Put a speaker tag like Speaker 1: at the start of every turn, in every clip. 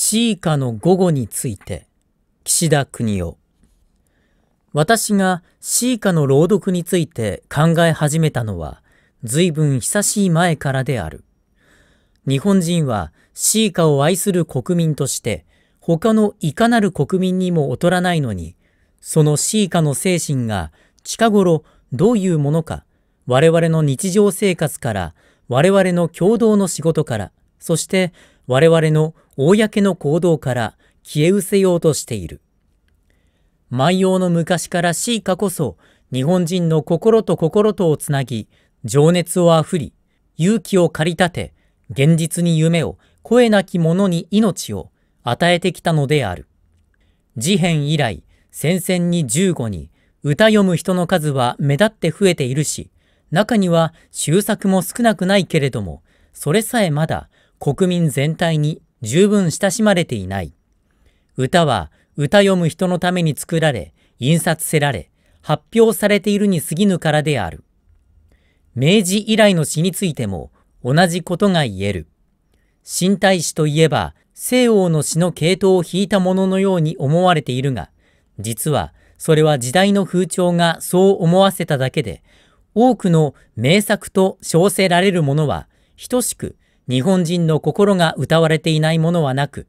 Speaker 1: シーカの午後について、岸田邦夫。私がシーカの朗読について考え始めたのは、随分久しい前からである。日本人はシーカを愛する国民として、他のいかなる国民にも劣らないのに、そのシーカの精神が近頃どういうものか、我々の日常生活から、我々の共同の仕事から、そして我々の公の行動から消え失せようとしている。万葉の昔からシーカこそ日本人の心と心とをつなぎ、情熱をあふり、勇気を駆り立て、現実に夢を、声なき者に命を与えてきたのである。事変以来、戦線に15に、歌読む人の数は目立って増えているし、中には終作も少なくないけれども、それさえまだ国民全体に十分親しまれていない。歌は歌読む人のために作られ、印刷せられ、発表されているに過ぎぬからである。明治以来の詩についても同じことが言える。新体詩といえば西欧の詩の系統を引いたもののように思われているが、実はそれは時代の風潮がそう思わせただけで、多くの名作と称せられるものは等しく日本人の心が歌われていないものはなく、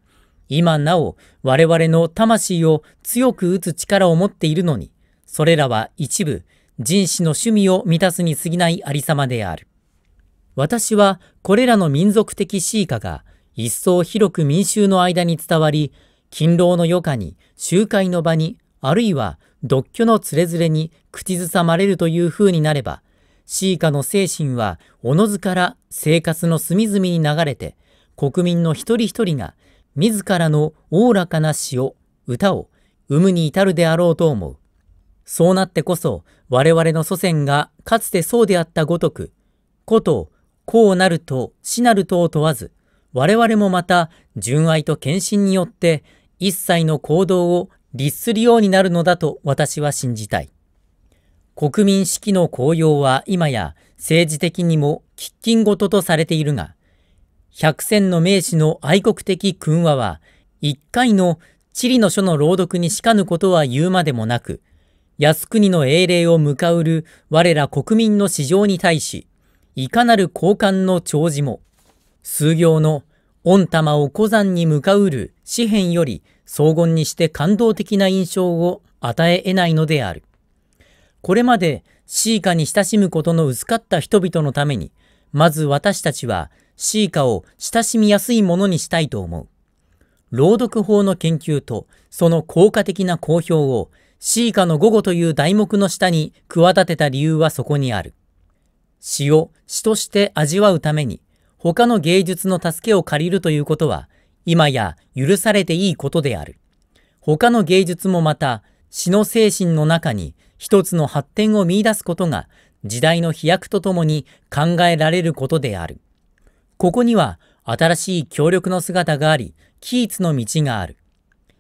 Speaker 1: 今なお我々の魂を強く打つ力を持っているのに、それらは一部、人種の趣味を満たすに過ぎないありさまである。私はこれらの民族的詩歌が一層広く民衆の間に伝わり、勤労の余暇に、集会の場に、あるいは独居のつれづれに口ずさまれるという風になれば、シーカの精神は、おのずから生活の隅々に流れて、国民の一人一人が、自らのおおらかな詩を、歌を、生むに至るであろうと思う。そうなってこそ、我々の祖先がかつてそうであったごとく、こと、こうなると、死なるとを問わず、我々もまた、純愛と献身によって、一切の行動を律するようになるのだと私は信じたい。国民式の公用は今や政治的にも喫緊ごととされているが、百戦の名士の愛国的訓話は、一回の地理の書の朗読にしかぬことは言うまでもなく、靖国の英霊を向かうる我ら国民の市場に対し、いかなる交換の長寿も、数行の御玉を古山に向かうる詩篇より荘厳にして感動的な印象を与え得ないのである。これまでシーカに親しむことの薄かった人々のために、まず私たちはシーカを親しみやすいものにしたいと思う。朗読法の研究とその効果的な公表をシーカの午後という題目の下に企てた理由はそこにある。詩を詩として味わうために他の芸術の助けを借りるということは今や許されていいことである。他の芸術もまた詩の精神の中に一つの発展を見出すことが時代の飛躍とともに考えられることである。ここには新しい協力の姿があり、キーツの道がある。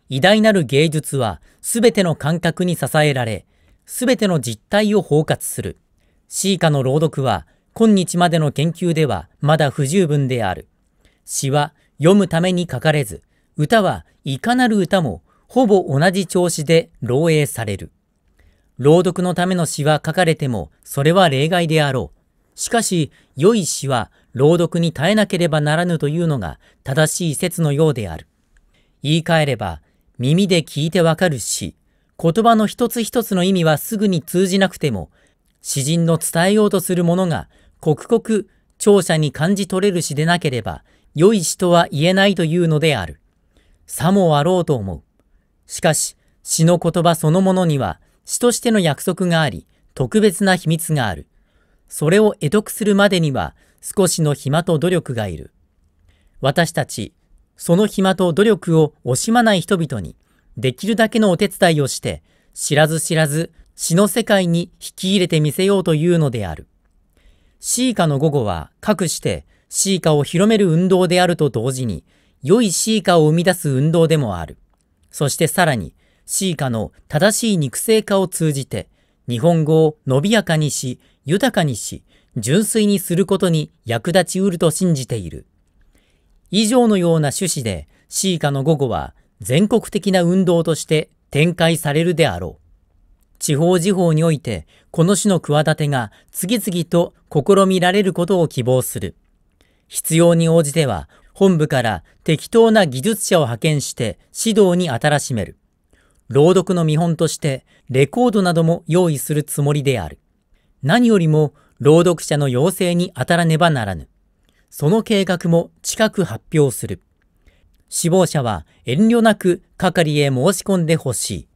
Speaker 1: 偉大なる芸術は全ての感覚に支えられ、全ての実態を包括する。シーカの朗読は今日までの研究ではまだ不十分である。詩は読むために書かれず、歌はいかなる歌もほぼ同じ調子で漏洩される。朗読のための詩は書かれても、それは例外であろう。しかし、良い詩は朗読に耐えなければならぬというのが正しい説のようである。言い換えれば、耳で聞いてわかる詩、言葉の一つ一つの意味はすぐに通じなくても、詩人の伝えようとするものが、刻々、聴者に感じ取れる詩でなければ、良い詩とは言えないというのである。さもあろうと思う。しかし、詩の言葉そのものには、死としての約束があり、特別な秘密がある。それを得得するまでには少しの暇と努力がいる。私たち、その暇と努力を惜しまない人々に、できるだけのお手伝いをして、知らず知らず死の世界に引き入れてみせようというのである。シーカの午後は、かくしてシーカを広める運動であると同時に、良いシーカを生み出す運動でもある。そしてさらに、シーカの正しい肉声化を通じて、日本語を伸びやかにし、豊かにし、純粋にすることに役立ちうると信じている。以上のような趣旨で、シーカの午後は全国的な運動として展開されるであろう。地方地方において、この種の企てが次々と試みられることを希望する。必要に応じては、本部から適当な技術者を派遣して指導に新しめる。朗読の見本としてレコードなども用意するつもりである。何よりも朗読者の要請に当たらねばならぬ。その計画も近く発表する。死亡者は遠慮なく係へ申し込んでほしい。